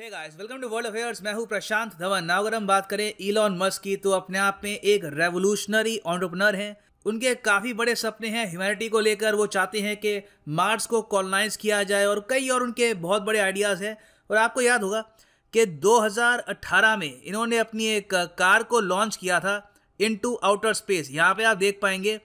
hey guys welcome to world affairs मैं हूं प्रशांत Dhawan now अगर हम बात करें इलॉन मस्क की तो अपने आप में एक रेवोल्यूशनरी ऑन्टरप्रनर हैं उनके काफ़ी बड़े सपने हैं ह्यूमैनिटी को लेकर वो चाहते हैं कि मार्स को कॉलोनाइज किया जाए और कई और उनके बहुत बड़े आइडियाज़ हैं और आपको याद होगा कि 2018 में इन्होंने अपनी एक कार को लॉन्च किया था इन आउटर स्पेस यहाँ पर आप देख पाएंगे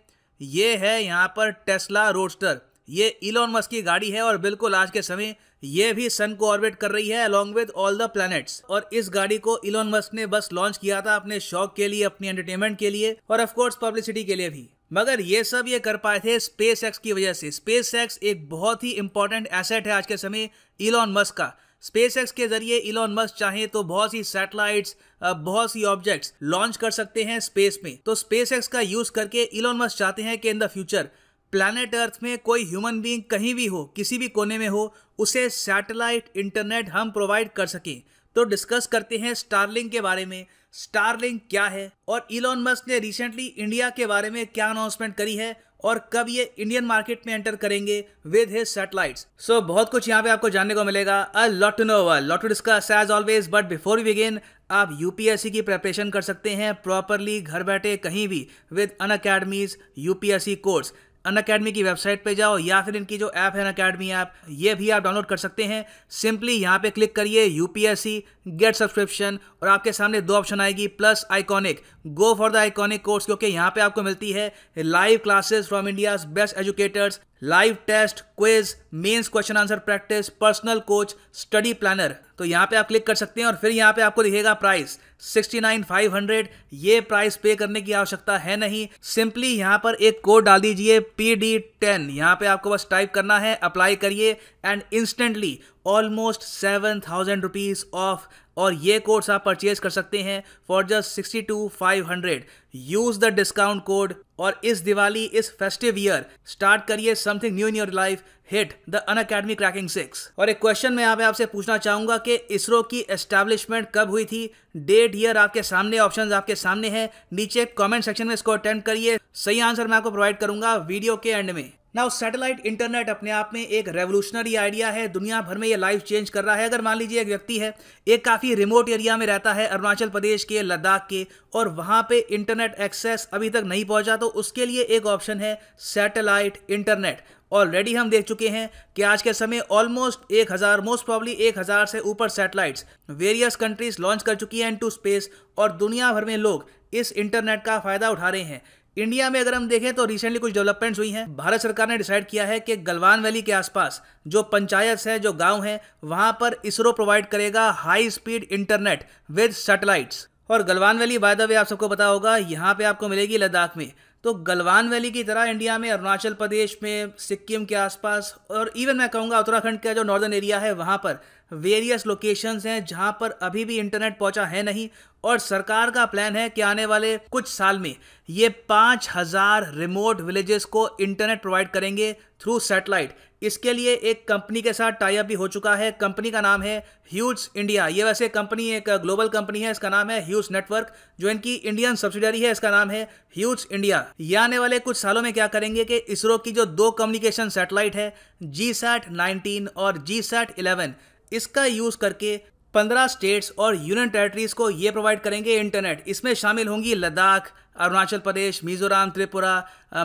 ये है यहाँ पर टेस्ला रोडस्टर ये इलॉन मस्क की गाड़ी है और बिल्कुल आज के समय ये भी सन को ऑर्बिट कर रही है along with all the planets और इस गाड़ी को इलोन मस्क ने बस लॉन्च किया था अपने शौक के लिए अपने एंटरटेनमेंट के लिए और ऑफकोर्स पब्लिसिटी के लिए भी मगर ये सब ये कर पाए थे स्पेस एक्स की वजह से स्पेस एक्स एक बहुत ही इंपॉर्टेंट एसेट है आज के समय इलॉन मस्क का स्पेस एक्स के जरिए इलॉन मस्क चाहे तो बहुत सी सैटेलाइट्स बहुत सी ऑब्जेक्ट्स लॉन्च कर सकते हैं स्पेस में तो स्पेस एक्स का यूज करके इलॉन मस्क चाहते हैं कि in the future planet Earth में कोई ह्यूमन बीइंग कहीं भी हो किसी भी कोने में हो उसे सैटेलाइट इंटरनेट हम प्रोवाइड कर सकें तो डिस्कस करते हैं स्टारलिंग के बारे में स्टारलिंग क्या है और इलॉन मस्क ने रिसेंटली इंडिया के बारे में क्या अनाउंसमेंट करी है और कब ये इंडियन मार्केट में एंटर करेंगे विद हिज सैटेलाइट्स सो बहुत कुछ यहाँ पे आपको जानने को मिलेगा a lot to know a lot to discuss as always but before we begin आप यूपीएससी की प्रिपरेशन कर सकते हैं प्रॉपरली घर बैठे कहीं भी with Unacademy's UPSC course Unacademy की वेबसाइट पे जाओ या फिर इनकी जो ऐप है अन अकेडमी ऐप ये भी आप डाउनलोड कर सकते हैं सिंपली यहाँ पे क्लिक करिए यूपीएससी गेट सब्सक्रिप्शन और आपके सामने दो ऑप्शन आएगी plus iconic go for the iconic course क्योंकि यहाँ पे आपको मिलती है live classes from India's best educators live test quiz mains question answer practice personal coach study planner तो यहाँ पे आप क्लिक कर सकते हैं और फिर यहाँ पे आपको दिखेगा प्राइस 69,500 ये प्राइस पे करने की आवश्यकता है नहीं सिंपली यहाँ पर एक कोड डाल दीजिए पी डी टेन यहाँ पर आपको बस टाइप करना है अप्लाई करिए and instantly almost seven thousand rupees off और ये कोर्स आप परचेज कर सकते हैं for just sixty two five hundred use the discount code और इस दिवाली इस फेस्टिव ईयर स्टार्ट करिए something new in your life hit the Unacademy cracking six और एक क्वेश्चन मैं यहाँ पे आपसे पूछना चाहूंगा कि इसरो की एस्टेब्लिशमेंट कब हुई थी डेट ईयर आपके सामने ऑप्शन आपके सामने है नीचे कॉमेंट सेक्शन में इसको अटेंड करिए सही आंसर मैं आपको प्रोवाइड करूंगा वीडियो के एंड में नाउ सैटेलाइट इंटरनेट अपने आप में एक रेवोल्यूशनरी आइडिया है दुनिया भर में ये लाइफ चेंज कर रहा है अगर मान लीजिए एक व्यक्ति है एक काफ़ी रिमोट एरिया में रहता है अरुणाचल प्रदेश के लद्दाख के और वहाँ पे इंटरनेट एक्सेस अभी तक नहीं पहुँचा तो उसके लिए एक ऑप्शन है सैटेलाइट इंटरनेट ऑलरेडी हम देख चुके हैं कि आज के समय ऑलमोस्ट एक हज़ार मोस्ट प्रॉब्ली एक हज़ार से ऊपर सैटेलाइट्स वेरियस कंट्रीज लॉन्च कर चुकी हैं टू स्पेस और दुनिया भर में लोग इस इंटरनेट का फ़ायदा उठा रहे हैं इंडिया में अगर हम देखें तो रिसेंटली कुछ डेवलपमेंट्स हुई हैं भारत सरकार ने डिसाइड किया है कि गलवान वैली के आसपास जो पंचायत हैं जो गांव हैं वहां पर इसरो प्रोवाइड करेगा high speed internet with satellites और गलवान वैली वायदा वे आप सबको पता होगा यहाँ पे आपको मिलेगी लद्दाख में तो गलवान वैली की तरह इंडिया में अरुणाचल प्रदेश में सिक्किम के आसपास और इवन मैं कहूँगा उत्तराखंड का जो नॉर्दर्न एरिया है वहाँ पर वेरियस लोकेशंस हैं जहाँ पर अभी भी इंटरनेट पहुँचा है नहीं और सरकार का प्लान है कि आने वाले कुछ साल में ये पाँच हज़ार रिमोट विलेजेस को इंटरनेट प्रोवाइड करेंगे थ्रू सैटेलाइट इसके लिए एक कंपनी के साथ टाइप भी हो चुका है कंपनी का नाम है ह्यूज इंडिया ये वैसे कंपनी एक ग्लोबल कंपनी है इसका नाम है ह्यूज नेटवर्क जो इनकी इंडियन सब्सिडरी है इसका नाम है ह्यूज इंडिया ये आने वाले कुछ सालों में क्या करेंगे कि इसरो की जो दो कम्युनिकेशन सेटेलाइट है जी सैट नाइनटीन और जी सैट इलेवन इसका यूज करके पंद्रह स्टेट्स और यूनियन टेरेटरीज को ये प्रोवाइड करेंगे इंटरनेट इसमें शामिल होंगी लद्दाख अरुणाचल प्रदेश मिजोरम त्रिपुरा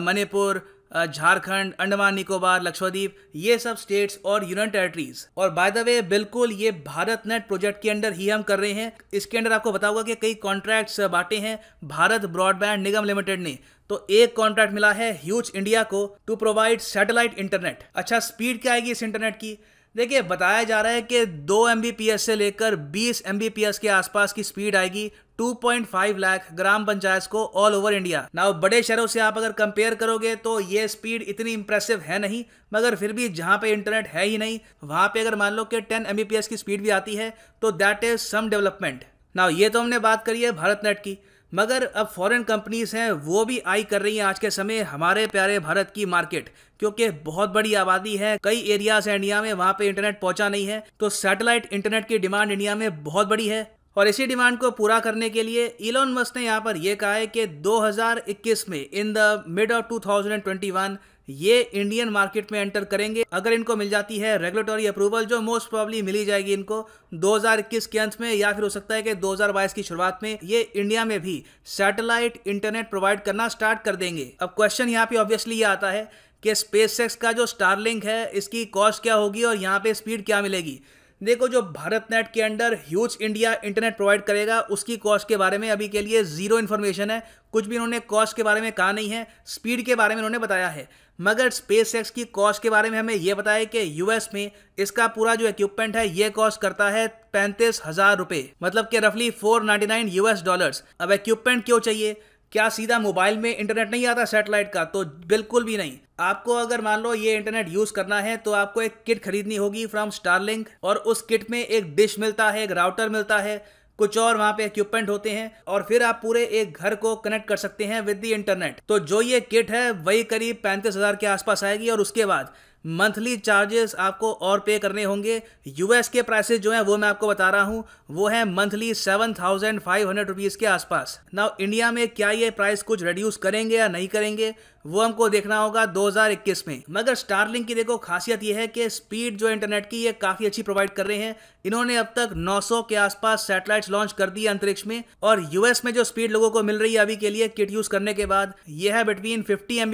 मणिपुर झारखंड अंडमान निकोबार लक्षद्वीप ये सब स्टेट्स और यूनियन टेरिटरीज और बाय द वे बिल्कुल ये भारत नेट प्रोजेक्ट के अंडर ही हम कर रहे हैं इसके अंडर आपको बताऊंगा कि कई कॉन्ट्रैक्ट्स बांटे हैं भारत ब्रॉडबैंड निगम लिमिटेड ने तो एक कॉन्ट्रैक्ट मिला है ह्यूज इंडिया को टू प्रोवाइड सैटेलाइट इंटरनेट अच्छा स्पीड क्या आएगी इस इंटरनेट की देखिए बताया जा रहा है कि दो एम से लेकर 20 एम के आसपास की स्पीड आएगी 2.5 लाख ग्राम पंचायत को ऑल ओवर इंडिया नाउ बड़े शहरों से आप अगर कंपेयर करोगे तो ये स्पीड इतनी इंप्रेसिव है नहीं मगर फिर भी जहां पे इंटरनेट है ही नहीं वहां पे अगर मान लो कि 10 एम की स्पीड भी आती है तो that is some development now ये तो हमने बात करी है भारत नेट की मगर अब फॉरेन कंपनीज़ हैं वो भी आई कर रही हैं आज के समय हमारे प्यारे भारत की मार्केट क्योंकि बहुत बड़ी आबादी है कई एरियाज हैं इंडिया में वहां पे इंटरनेट पहुंचा नहीं है तो सैटेलाइट इंटरनेट की डिमांड इंडिया में बहुत बड़ी है और इसी डिमांड को पूरा करने के लिए इलोन मस्क ने यहाँ पर यह कहा है कि 2021 में इन द मिड ऑफ 2021 ये इंडियन मार्केट में एंटर करेंगे अगर इनको मिल जाती है रेगुलेटरी अप्रूवल जो मोस्ट प्रॉब्ली मिली जाएगी इनको 2021 के अंत में या फिर हो सकता है कि 2022 की शुरुआत में ये इंडिया में भी सैटेलाइट इंटरनेट प्रोवाइड करना स्टार्ट कर देंगे अब क्वेश्चन यहाँ पे ऑब्वियसली ये आता है कि स्पेस का जो स्टारलिंक है इसकी कॉस्ट क्या होगी और यहाँ पे स्पीड क्या मिलेगी देखो जो भारत नेट के under Hughes India internet provide करेगा उसकी कॉस्ट के बारे में अभी के लिए जीरो इन्फॉर्मेशन है कुछ भी उन्होंने कॉस्ट के बारे में कहा नहीं है स्पीड के बारे में उन्होंने बताया है मगर स्पेस एक्स की कॉस्ट के बारे में हमें यह बताया कि यूएस में इसका पूरा जो इक्विपमेंट है यह कॉस्ट करता है पैंतीस हजार रुपए मतलब कि रफली फोर नाइन यूएस डॉलर अब इक्विपमेंट क्यों चाहिए क्या सीधा मोबाइल में इंटरनेट नहीं आता सेटेलाइट का तो बिल्कुल भी नहीं आपको अगर मान लो ये इंटरनेट यूज करना है तो आपको एक किट खरीदनी होगी फ्रॉम स्टारलिंक और उस किट में एक डिश मिलता है एक राउटर मिलता है कुछ और वहाँ पे इक्विपमेंट होते हैं और फिर आप पूरे एक घर को कनेक्ट कर सकते हैं विद द इंटरनेट तो जो ये किट है वही करीब पैंतीस हजार के आसपास आएगी और उसके बाद मंथली चार्जेस आपको और पे करने होंगे यूएस के प्राइसेस जो हैं वो मैं आपको बता रहा हूँ वो है monthly seven thousand five hundred rupees के आसपास नाउ इंडिया में क्या ये प्राइस कुछ रिड्यूस करेंगे या नहीं करेंगे वो हमको देखना होगा 2021 में मगर स्टारलिंक की देखो खासियत ये है कि स्पीड जो इंटरनेट की ये काफ़ी अच्छी प्रोवाइड कर रहे हैं इन्होंने अब तक 900 के आसपास सैटेलाइट्स लॉन्च कर दिए अंतरिक्ष में और यूएस में जो स्पीड लोगों को मिल रही है अभी के लिए किट यूज़ करने के बाद ये है between fifty M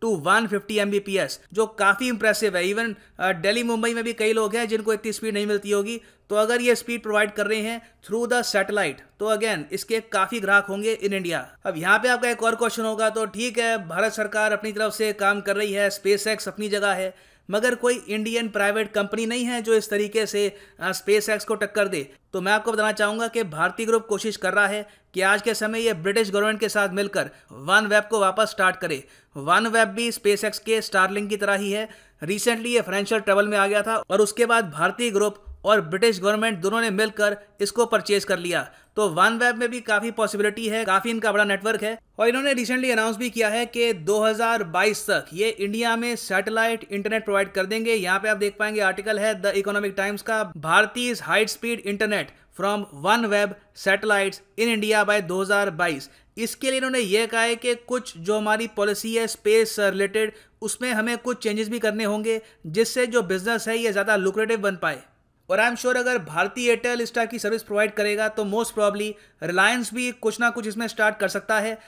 to 150 S जो काफ़ी इंप्रेसिव है इवन दिल्ली मुंबई में भी कई लोग हैं जिनको इतनी स्पीड नहीं मिलती होगी तो अगर ये स्पीड प्रोवाइड कर रहे हैं थ्रू द सैटेलाइट तो अगेन इसके काफ़ी ग्राहक होंगे इन इंडिया अब यहाँ पे आपका एक और क्वेश्चन होगा तो ठीक है भारत सरकार अपनी तरफ से काम कर रही है स्पेस एक्स अपनी जगह है मगर कोई इंडियन प्राइवेट कंपनी नहीं है जो इस तरीके से स्पेस uh, एक्स को टक्कर दे तो मैं आपको बताना चाहूँगा कि भारतीय ग्रुप कोशिश कर रहा है कि आज के समय ये ब्रिटिश गवर्नमेंट के साथ मिलकर वन वेब को वापस स्टार्ट करे वन वेब भी स्पेस के स्टारलिंग की तरह ही है रिसेंटली ये फाइनेंशियल ट्रेवल में आ गया था और उसके बाद भारतीय ग्रुप और ब्रिटिश गवर्नमेंट दोनों ने मिलकर इसको परचेज कर लिया तो वन वेब में भी काफ़ी पॉसिबिलिटी है काफ़ी इनका बड़ा नेटवर्क है और इन्होंने रिसेंटली अनाउंस भी किया है कि 2022 तक ये इंडिया में सैटेलाइट इंटरनेट प्रोवाइड कर देंगे यहाँ पे आप देख पाएंगे आर्टिकल है द इकोनॉमिक टाइम्स का भारतीय high speed internet from OneWeb satellites in India by 2022 इसके लिए इन्होंने यह कहा है कि कुछ जो हमारी पॉलिसी है स्पेस रिलेटेड उसमें हमें कुछ चेंजेस भी करने होंगे जिससे जो बिजनेस है ये ज़्यादा लुक्रेटिव बन पाए और आई एम श्योर अगर भारतीय एयरटेल इस की सर्विस प्रोवाइड करेगा तो मोस्ट प्रॉब्ली रिलायंस भी कुछ ना कुछ इसमें स्टार्ट कर सकता है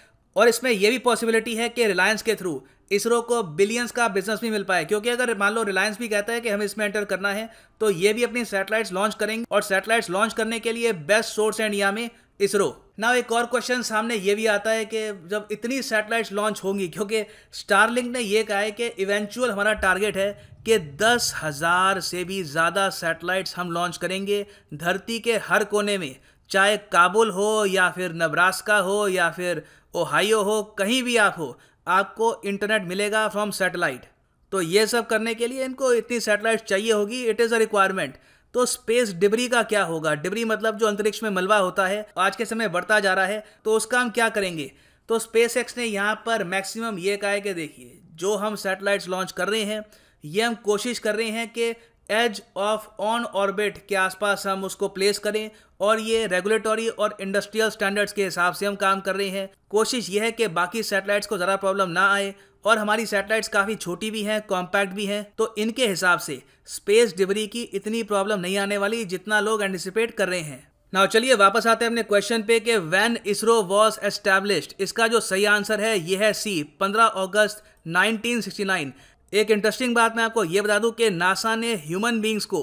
और इसमें यह भी पॉसिबिलिटी है कि रिलायंस के थ्रू इसरो को बिलियंस का बिजनेस भी मिल पाए क्योंकि अगर मान लो रिलायंस भी कहता है कि हमें इसमें एंटर करना है तो ये भी अपनी सैटेलाइट्स लॉन्च करेंगे और सैटेलाइट्स लॉन्च करने के लिए बेस्ट सोर्स है इंडिया में इसरो ना एक और क्वेश्चन सामने ये भी आता है कि जब इतनी सैटेलाइट्स लॉन्च होंगी क्योंकि स्टारलिंक ने यह कहा है कि इवेंचुअल हमारा टारगेट है कि दस हज़ार से भी ज़्यादा सैटेलाइट्स हम लॉन्च करेंगे धरती के हर कोने में चाहे काबुल हो या फिर नब्रास्का हो या फिर ओहायो हो कहीं भी आप हो आपको इंटरनेट मिलेगा फ्रॉम सेटेलाइट तो ये सब करने के लिए इनको इतनी सेटेलाइट चाहिए होगी इट इज़ अ रिक्वायरमेंट तो स्पेस डिबरी का क्या होगा डिबरी मतलब जो अंतरिक्ष में मलबा होता है आज के समय बढ़ता जा रहा है तो उसका हम क्या करेंगे तो स्पेस एक्स ने यहाँ पर मैक्सिमम ये कहा है कि देखिए जो हम सैटेलाइट्स लॉन्च कर रहे हैं ये हम कोशिश कर रहे हैं कि एज ऑफ ऑन ऑर्बिट के आसपास हम उसको प्लेस करें और ये रेगुलेटरी और इंडस्ट्रियल स्टैंडर्ड्स के हिसाब से हम काम कर रहे हैं कोशिश यह है कि बाकी सैटेलाइट्स को ज़रा प्रॉब्लम ना आए और हमारी सैटेलाइट्स काफ़ी छोटी भी हैं कॉम्पैक्ट भी हैं तो इनके हिसाब से स्पेस डिबरी की इतनी प्रॉब्लम नहीं आने वाली जितना लोग एंटिसिपेट कर रहे हैं नाउ चलिए वापस आते हैं अपने क्वेश्चन पे कि व्हेन इसरो वाज एस्टैब्लिश्ड इसका जो सही आंसर है यह है सी 15 अगस्त 1969 एक इंटरेस्टिंग बात मैं आपको ये बता दूं कि नासा ने ह्यूमन बींग्स को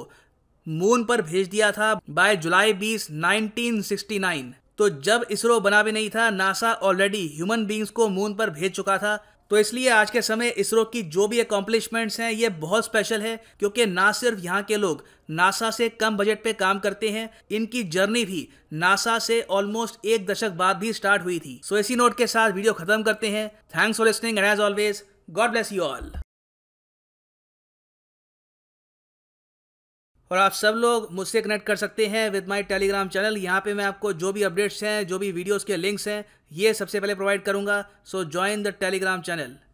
मून पर भेज दिया था बाय जुलाई बीस 1969 तो जब इसरो बना भी नहीं था नासा ऑलरेडी ह्यूमन बींग्स को मून पर भेज चुका था तो इसलिए आज के समय इसरो की जो भी अकॉम्प्लिशमेंट्स हैं ये बहुत स्पेशल है क्योंकि ना सिर्फ यहाँ के लोग नासा से कम बजट पे काम करते हैं इनकी जर्नी भी नासा से ऑलमोस्ट एक दशक बाद भी स्टार्ट हुई थी सो so इसी नोट के साथ वीडियो खत्म करते हैं thanks for listening and as always God bless you all और आप सब लोग मुझसे कनेक्ट कर सकते हैं विद माय टेलीग्राम चैनल यहाँ पे मैं आपको जो भी अपडेट्स हैं जो भी वीडियोस के लिंक्स हैं ये सबसे पहले प्रोवाइड करूँगा so join the Telegram channel